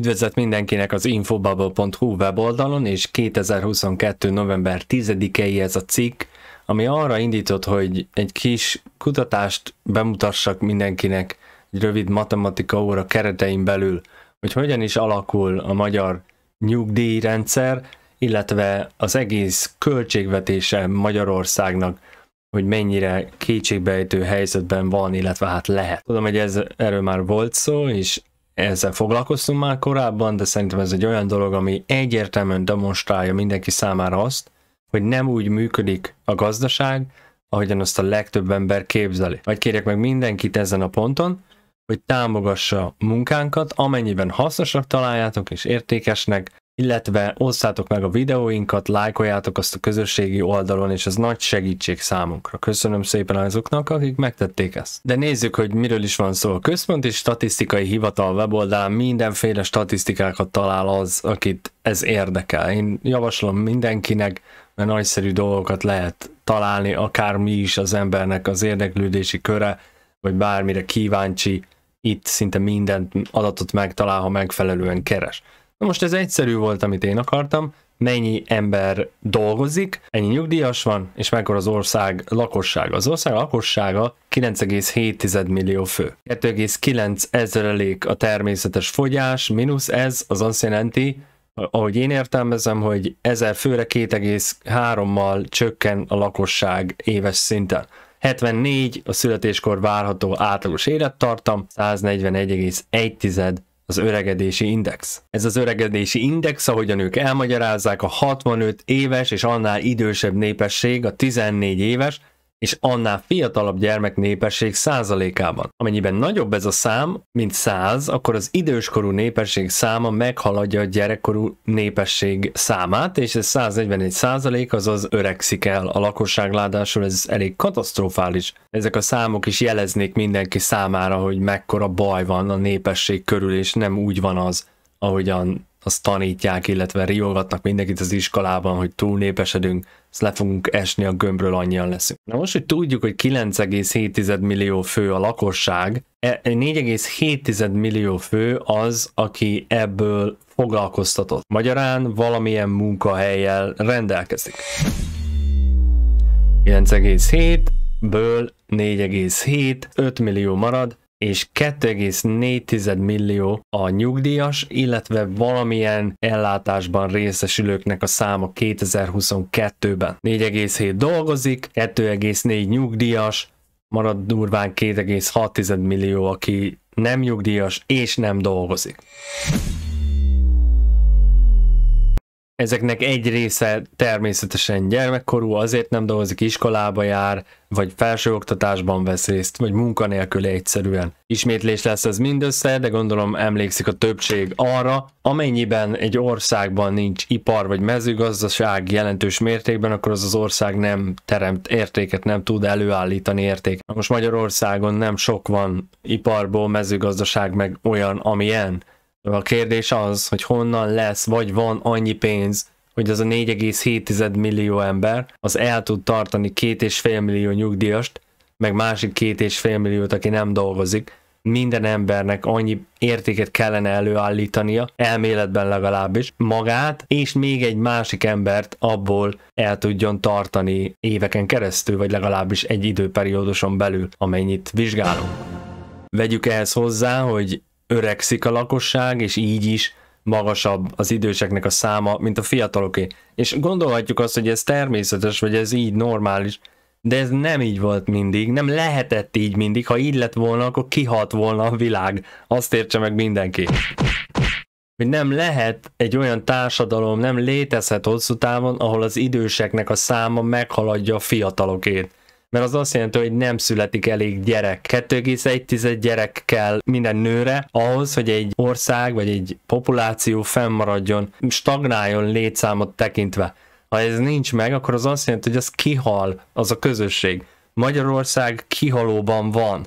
Üdvözlet mindenkinek az infobubble.hu weboldalon, és 2022. november 10-ei ez a cikk, ami arra indított, hogy egy kis kutatást bemutassak mindenkinek egy rövid matematika óra keretein belül, hogy hogyan is alakul a magyar nyugdíjrendszer, illetve az egész költségvetése Magyarországnak, hogy mennyire kétségbejtő helyzetben van, illetve hát lehet. Tudom, hogy ez, erről már volt szó, és ezzel foglalkoztunk már korábban, de szerintem ez egy olyan dolog, ami egyértelműen demonstrálja mindenki számára azt, hogy nem úgy működik a gazdaság, ahogyan azt a legtöbb ember képzeli. Vagy kérjek meg mindenkit ezen a ponton, hogy támogassa munkánkat, amennyiben hasznosnak találjátok és értékesnek, illetve osszátok meg a videóinkat, lájkoljátok azt a közösségi oldalon, és ez nagy segítség számunkra. Köszönöm szépen azoknak, akik megtették ezt. De nézzük, hogy miről is van szó. A Központi Statisztikai Hivatal weboldalán mindenféle statisztikákat talál az, akit ez érdekel. Én javaslom mindenkinek, mert nagyszerű dolgokat lehet találni, akár mi is az embernek az érdeklődési köre, vagy bármire kíváncsi, itt szinte minden adatot megtalál, ha megfelelően keres. Na most ez egyszerű volt, amit én akartam, mennyi ember dolgozik, ennyi nyugdíjas van, és mekkora az ország lakossága. Az ország lakossága 9,7 millió fő. 2,9 ezrelék a természetes fogyás, mínusz ez, az azt jelenti, ahogy én értelmezem, hogy ezer főre 2,3-mal csökken a lakosság éves szinten. 74 a születéskor várható átlagos élettartam, 141,1 az öregedési index. Ez az öregedési index, ahogyan ők elmagyarázzák, a 65 éves és annál idősebb népesség, a 14 éves és annál fiatalabb gyermek népesség százalékában. Amennyiben nagyobb ez a szám, mint 100, akkor az időskorú népesség száma meghaladja a gyerekkorú népesség számát, és ez 141 százalék, azaz öregszik el a lakosság, ládásul ez elég katasztrofális. Ezek a számok is jeleznék mindenki számára, hogy mekkora baj van a népesség körül, és nem úgy van az, ahogyan azt tanítják, illetve riogatnak mindenkit az iskolában, hogy túl népesedünk, ezt le fogunk esni a gömbről, annyian leszünk. Na most, hogy tudjuk, hogy 9,7 millió fő a lakosság, 4,7 e, millió fő az, aki ebből foglalkoztatott. Magyarán valamilyen munkahelyjel rendelkezik. 9,7 ből 4,7, 5 millió marad, és 2,4 millió a nyugdíjas, illetve valamilyen ellátásban részesülőknek a száma 2022-ben. 4,7 dolgozik, 2,4 nyugdíjas, marad durván 2,6 millió, aki nem nyugdíjas és nem dolgozik ezeknek egy része természetesen gyermekkorú, azért nem dolgozik, iskolába jár, vagy felsőoktatásban vesz részt, vagy munkanélkül egyszerűen. Ismétlés lesz ez mindössze, de gondolom emlékszik a többség arra, amennyiben egy országban nincs ipar vagy mezőgazdaság jelentős mértékben, akkor az az ország nem teremt értéket, nem tud előállítani érték. Most Magyarországon nem sok van iparból mezőgazdaság meg olyan, amilyen a kérdés az, hogy honnan lesz, vagy van annyi pénz, hogy az a 4,7 millió ember az el tud tartani 2,5 millió nyugdíjast, meg másik 2,5 milliót, aki nem dolgozik. Minden embernek annyi értéket kellene előállítania, elméletben legalábbis, magát, és még egy másik embert abból el tudjon tartani éveken keresztül, vagy legalábbis egy időperióduson belül, amennyit vizsgálunk. Vegyük ehhez hozzá, hogy öregszik a lakosság, és így is magasabb az időseknek a száma, mint a fiataloké. És gondolhatjuk azt, hogy ez természetes, vagy ez így normális, de ez nem így volt mindig, nem lehetett így mindig, ha így lett volna, akkor kihalt volna a világ. Azt értse meg mindenki. Hogy nem lehet egy olyan társadalom, nem létezhet hosszú távon, ahol az időseknek a száma meghaladja a fiatalokét mert az azt jelenti, hogy nem születik elég gyerek. 2,1 gyerek kell minden nőre ahhoz, hogy egy ország vagy egy populáció fennmaradjon, stagnáljon létszámot tekintve. Ha ez nincs meg, akkor az azt jelenti, hogy az kihal, az a közösség. Magyarország kihalóban van.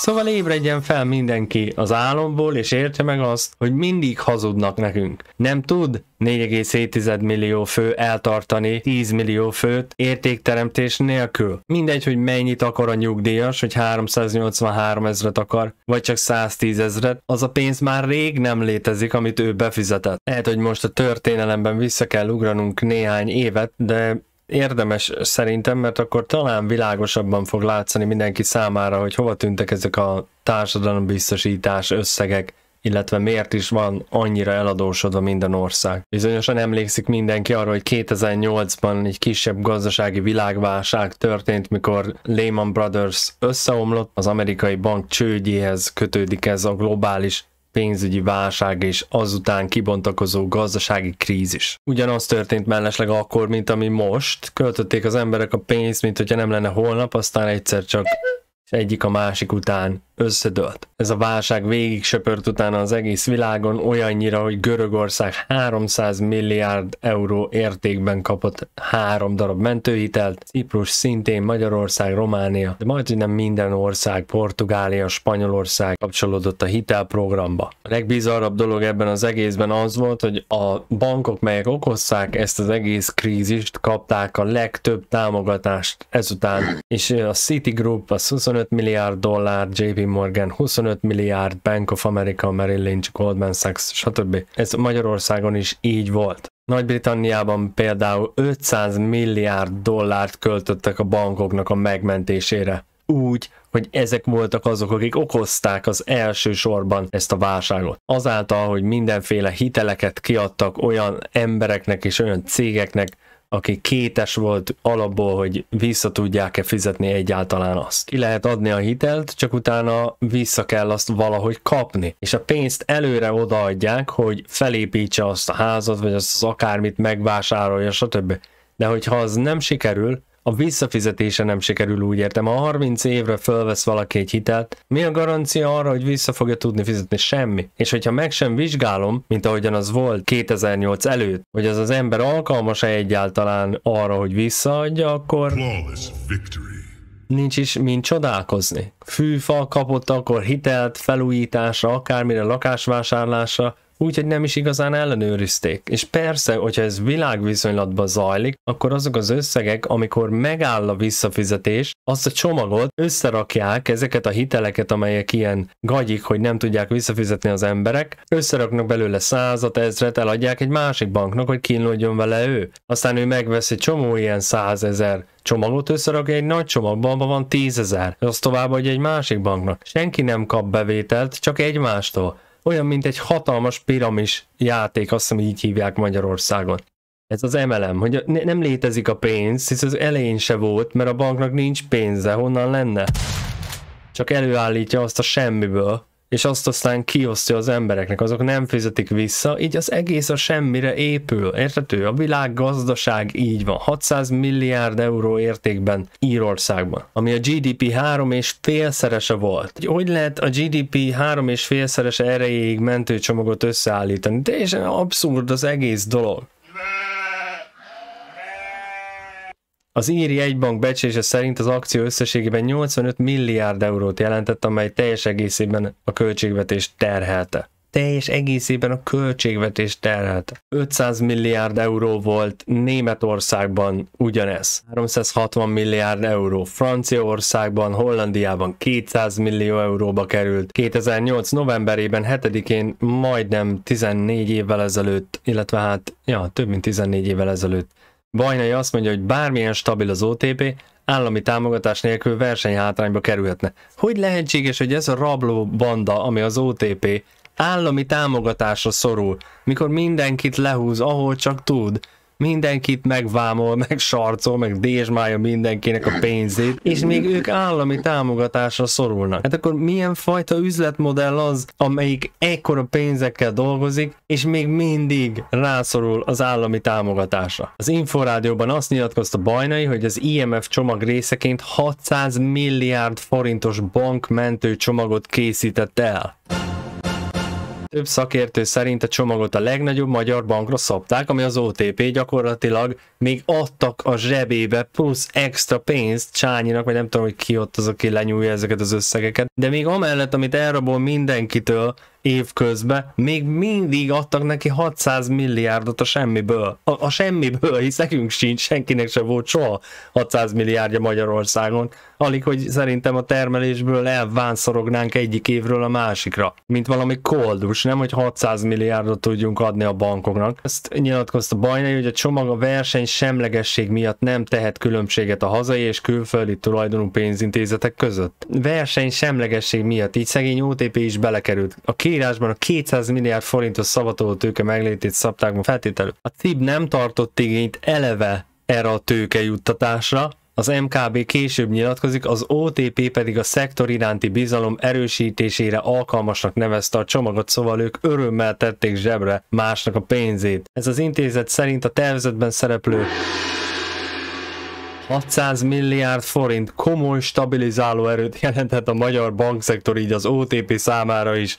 Szóval ébredjen fel mindenki az álomból, és értse meg azt, hogy mindig hazudnak nekünk. Nem tud 4,7 millió fő eltartani 10 millió főt értékteremtés nélkül. Mindegy, hogy mennyit akar a nyugdíjas, hogy 383 ezret akar, vagy csak 110 ezret, az a pénz már rég nem létezik, amit ő befizetett. Lehet, hogy most a történelemben vissza kell ugranunk néhány évet, de érdemes szerintem, mert akkor talán világosabban fog látszani mindenki számára, hogy hova tűntek ezek a társadalombiztosítás összegek, illetve miért is van annyira eladósodva minden ország. Bizonyosan emlékszik mindenki arra, hogy 2008-ban egy kisebb gazdasági világválság történt, mikor Lehman Brothers összeomlott, az amerikai bank csődjéhez kötődik ez a globális pénzügyi válság és azután kibontakozó gazdasági krízis. Ugyanaz történt mellesleg akkor, mint ami most. Költötték az emberek a pénzt, mint hogyha nem lenne holnap, aztán egyszer csak és egyik a másik után összedőlt. Ez a válság végig söpört utána az egész világon olyannyira, hogy Görögország 300 milliárd euró értékben kapott három darab mentőhitelt, Ciprus szintén, Magyarország, Románia, de majd nem minden ország, Portugália, Spanyolország kapcsolódott a hitelprogramba. A legbizarrabb dolog ebben az egészben az volt, hogy a bankok, melyek okozták ezt az egész krízist, kapták a legtöbb támogatást ezután, és a Citigroup a 25 25 milliárd dollár, JP Morgan 25 milliárd, Bank of America, Merrill Lynch, Goldman Sachs, stb. Ez Magyarországon is így volt. Nagy-Britanniában például 500 milliárd dollárt költöttek a bankoknak a megmentésére. Úgy, hogy ezek voltak azok, akik okozták az első sorban ezt a válságot. Azáltal, hogy mindenféle hiteleket kiadtak olyan embereknek és olyan cégeknek, aki kétes volt alapból, hogy vissza tudják-e fizetni egyáltalán azt. Ki lehet adni a hitelt, csak utána vissza kell azt valahogy kapni. És a pénzt előre odaadják, hogy felépítse azt a házat, vagy azt az akármit megvásárolja, stb. De hogyha az nem sikerül, a visszafizetése nem sikerül, úgy értem. Ha 30 évre fölvesz valaki egy hitelt, mi a garancia arra, hogy vissza fogja tudni fizetni? Semmi. És hogyha meg sem vizsgálom, mint ahogyan az volt 2008 előtt, hogy az az ember alkalmas-e egyáltalán arra, hogy visszaadja, akkor... Nincs is mint csodálkozni. Fűfa kapott akkor hitelt, felújításra, akármire, lakásvásárlásra, úgyhogy nem is igazán ellenőrizték. És persze, hogyha ez világviszonylatban zajlik, akkor azok az összegek, amikor megáll a visszafizetés, azt a csomagot összerakják, ezeket a hiteleket, amelyek ilyen gagyik, hogy nem tudják visszafizetni az emberek, összeraknak belőle százat, ezret, eladják egy másik banknak, hogy kínlódjon vele ő. Aztán ő megveszi csomó ilyen százezer csomagot összerakja egy nagy csomagban, abban van tízezer, az tovább egy másik banknak. Senki nem kap bevételt, csak egymástól olyan, mint egy hatalmas piramis játék, azt hiszem így hívják Magyarországon. Ez az emelem, hogy nem létezik a pénz, hisz az elején se volt, mert a banknak nincs pénze, honnan lenne? Csak előállítja azt a semmiből és azt aztán kiosztja az embereknek, azok nem fizetik vissza, így az egész a semmire épül, érthető? A világ gazdaság így van, 600 milliárd euró értékben Írországban, ami a GDP 3 és félszerese volt. Hogy, hogy lehet a GDP 3 és félszerese erejéig mentőcsomagot összeállítani? Teljesen abszurd az egész dolog. Az íri egybank becsése szerint az akció összességében 85 milliárd eurót jelentett, amely teljes egészében a költségvetést terhelte teljes egészében a költségvetés terhelte. 500 milliárd euró volt Németországban ugyanez. 360 milliárd euró Franciaországban, Hollandiában 200 millió euróba került. 2008 novemberében 7-én majdnem 14 évvel ezelőtt, illetve hát ja, több mint 14 évvel ezelőtt Bajnai azt mondja, hogy bármilyen stabil az OTP, állami támogatás nélkül versenyhátrányba kerülhetne. Hogy lehetséges, hogy ez a rabló banda, ami az OTP, állami támogatásra szorul, mikor mindenkit lehúz, ahol csak tud, mindenkit megvámol, meg sarcol, meg dézsmálja mindenkinek a pénzét, és még ők állami támogatásra szorulnak. Hát akkor milyen fajta üzletmodell az, amelyik ekkora pénzekkel dolgozik, és még mindig rászorul az állami támogatásra? Az Inforádióban azt nyilatkozta Bajnai, hogy az IMF csomag részeként 600 milliárd forintos bankmentő csomagot készített el. Több szakértő szerint a csomagot a legnagyobb magyar bankra szabták, ami az OTP gyakorlatilag még adtak a zsebébe plusz extra pénzt Csányinak, vagy nem tudom, hogy ki ott az, aki lenyúlja ezeket az összegeket, de még amellett, amit elrabol mindenkitől, évközben még mindig adtak neki 600 milliárdot a semmiből. A, a semmiből, hisz nekünk sincs, senkinek sem volt soha 600 milliárdja Magyarországon. Alig, hogy szerintem a termelésből elvánszorognánk egyik évről a másikra. Mint valami koldus, nem, hogy 600 milliárdot tudjunk adni a bankoknak. Ezt nyilatkozta Bajnai, hogy a csomag a verseny semlegesség miatt nem tehet különbséget a hazai és külföldi tulajdonú pénzintézetek között. Verseny semlegesség miatt, így szegény OTP is belekerült. A írásban a 200 milliárd forintos szabaduló tőke meglétét szabták ma feltételül. A CIB nem tartott igényt eleve erre a tőke juttatásra, az MKB később nyilatkozik, az OTP pedig a szektor iránti bizalom erősítésére alkalmasnak nevezte a csomagot, szóval ők örömmel tették zsebre másnak a pénzét. Ez az intézet szerint a tervezetben szereplő 600 milliárd forint komoly stabilizáló erőt jelenthet a magyar bankszektor, így az OTP számára is.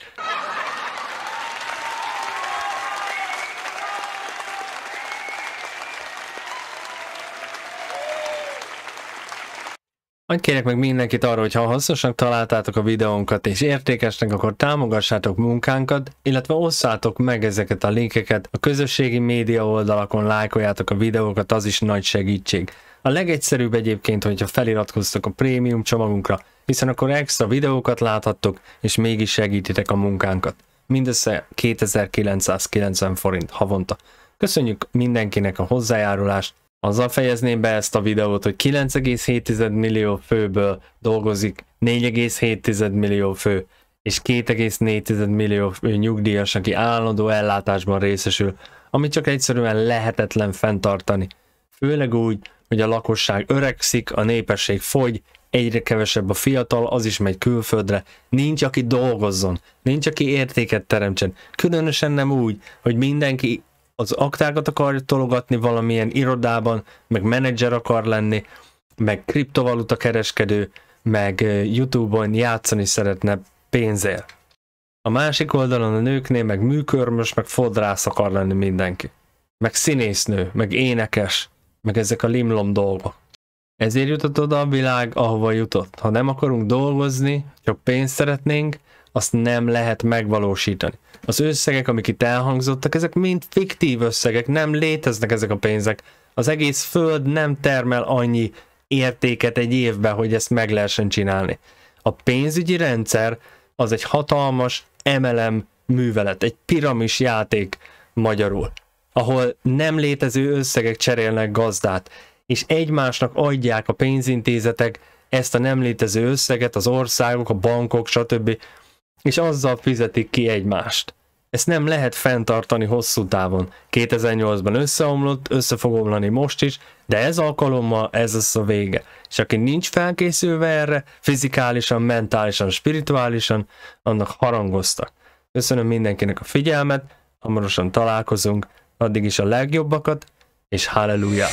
Majd kérek meg mindenkit arra, hogy ha hasznosnak találtátok a videónkat és értékesnek, akkor támogassátok munkánkat, illetve osszátok meg ezeket a linkeket, a közösségi média oldalakon lájkoljátok a videókat, az is nagy segítség. A legegyszerűbb egyébként, hogyha feliratkoztok a prémium csomagunkra, hiszen akkor extra videókat láthattok, és mégis segítitek a munkánkat. Mindössze 2990 forint havonta. Köszönjük mindenkinek a hozzájárulást, azzal fejezném be ezt a videót, hogy 9,7 millió főből dolgozik 4,7 millió fő, és 2,4 millió fő nyugdíjas, aki állandó ellátásban részesül, amit csak egyszerűen lehetetlen fenntartani. Főleg úgy, hogy a lakosság öregszik, a népesség fogy, egyre kevesebb a fiatal, az is megy külföldre, nincs aki dolgozzon, nincs aki értéket teremtsen, különösen nem úgy, hogy mindenki az aktákat akar tologatni valamilyen irodában, meg menedzser akar lenni, meg kriptovaluta kereskedő, meg YouTube-on játszani szeretne pénzért. A másik oldalon a nőknél meg műkörmös, meg fodrász akar lenni mindenki. Meg színésznő, meg énekes, meg ezek a limlom dolgok. Ezért jutott oda a világ, ahova jutott. Ha nem akarunk dolgozni, csak pénzt szeretnénk, azt nem lehet megvalósítani. Az összegek, amik itt elhangzottak, ezek mind fiktív összegek, nem léteznek ezek a pénzek. Az egész föld nem termel annyi értéket egy évben, hogy ezt meg lehessen csinálni. A pénzügyi rendszer az egy hatalmas emelem művelet, egy piramis játék magyarul, ahol nem létező összegek cserélnek gazdát, és egymásnak adják a pénzintézetek ezt a nem létező összeget, az országok, a bankok, stb., és azzal fizetik ki egymást. Ezt nem lehet fenntartani hosszú távon. 2008-ban összeomlott, össze fog omlani most is, de ez alkalommal ez lesz a vége. És aki nincs felkészülve erre, fizikálisan, mentálisan, spirituálisan, annak harangoztak. Köszönöm mindenkinek a figyelmet, hamarosan találkozunk, addig is a legjobbakat, és halleluja!